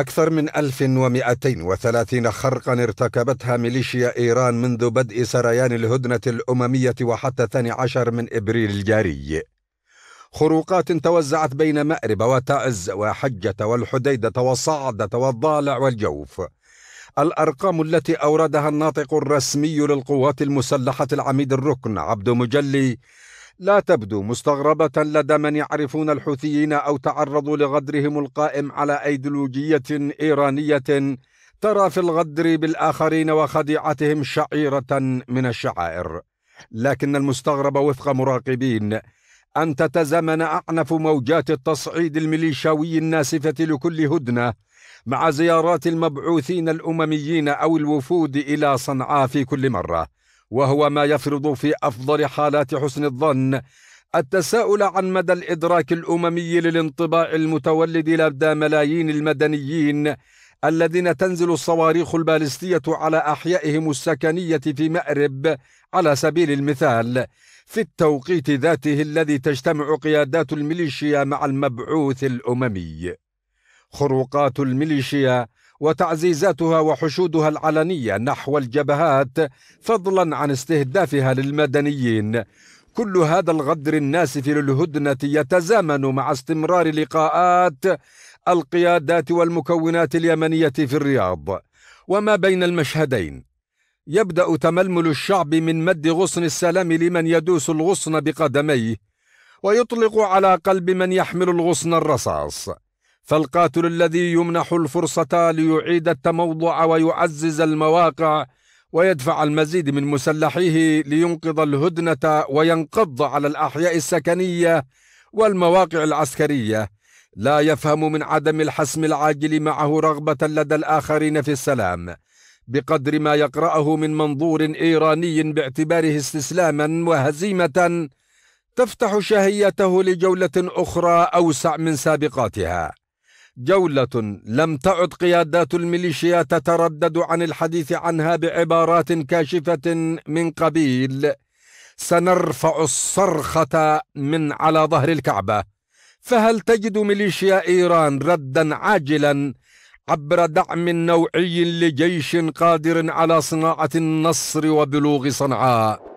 أكثر من 1230 خرقا ارتكبتها ميليشيا إيران منذ بدء سريان الهدنة الأممية وحتى 12 من إبريل الجاري خروقات توزعت بين مأرب وتعز وحجة والحديدة وصعدة والضالع والجوف الأرقام التي أوردها الناطق الرسمي للقوات المسلحة العميد الركن عبد مجلي لا تبدو مستغربة لدى من يعرفون الحوثيين أو تعرضوا لغدرهم القائم على أيديولوجية إيرانية ترى في الغدر بالآخرين وخديعتهم شعيرة من الشعائر لكن المستغرب وفق مراقبين أن تتزامن أعنف موجات التصعيد الميليشاوي الناسفة لكل هدنة مع زيارات المبعوثين الأمميين أو الوفود إلى صنعاء في كل مرة وهو ما يفرض في افضل حالات حسن الظن التساؤل عن مدى الادراك الاممي للانطباع المتولد لدى ملايين المدنيين الذين تنزل الصواريخ البالستيه على احيائهم السكنيه في مارب على سبيل المثال في التوقيت ذاته الذي تجتمع قيادات الميليشيا مع المبعوث الاممي خروقات الميليشيا وتعزيزاتها وحشودها العلنيه نحو الجبهات فضلا عن استهدافها للمدنيين كل هذا الغدر الناسف للهدنه يتزامن مع استمرار لقاءات القيادات والمكونات اليمنيه في الرياض وما بين المشهدين يبدا تململ الشعب من مد غصن السلام لمن يدوس الغصن بقدميه ويطلق على قلب من يحمل الغصن الرصاص فالقاتل الذي يمنح الفرصة ليعيد التموضع ويعزز المواقع ويدفع المزيد من مسلحيه لينقذ الهدنة وينقض على الأحياء السكنية والمواقع العسكرية لا يفهم من عدم الحسم العاجل معه رغبة لدى الآخرين في السلام بقدر ما يقرأه من منظور إيراني باعتباره استسلاما وهزيمة تفتح شهيته لجولة أخرى أوسع من سابقاتها جولة لم تعد قيادات الميليشيا تتردد عن الحديث عنها بعبارات كاشفة من قبيل سنرفع الصرخة من على ظهر الكعبة فهل تجد ميليشيا إيران ردا عاجلا عبر دعم نوعي لجيش قادر على صناعة النصر وبلوغ صنعاء